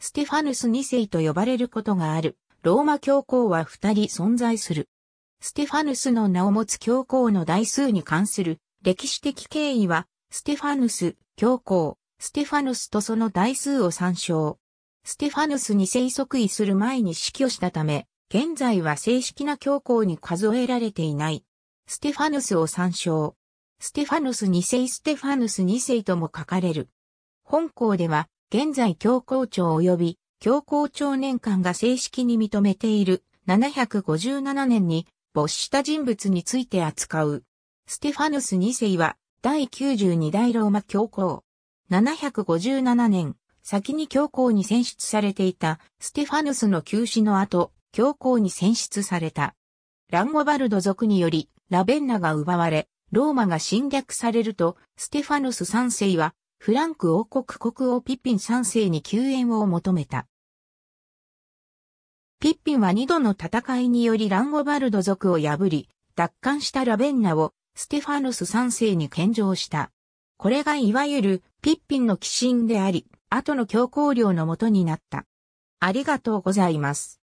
ステファヌス2世と呼ばれることがある、ローマ教皇は二人存在する。ステファヌスの名を持つ教皇の代数に関する歴史的経緯は、ステファヌス、教皇、ステファヌスとその代数を参照。ステファヌス2世即位する前に死去したため、現在は正式な教皇に数えられていない。ステファヌスを参照。ステファヌス2世ステファヌス2世とも書かれる。本校では、現在教皇庁及び教皇庁年間が正式に認めている757年に没した人物について扱う。ステファヌス2世は第92代ローマ教皇。757年、先に教皇に選出されていたステファヌスの休止の後、教皇に選出された。ランゴバルド族によりラベンナが奪われ、ローマが侵略されると、ステファヌス3世はフランク王国国王ピッピン3世に救援を求めた。ピッピンは二度の戦いによりランゴバルド族を破り、奪還したラベンナをステファノス3世に献上した。これがいわゆるピッピンの寄進であり、後の教皇領のもとになった。ありがとうございます。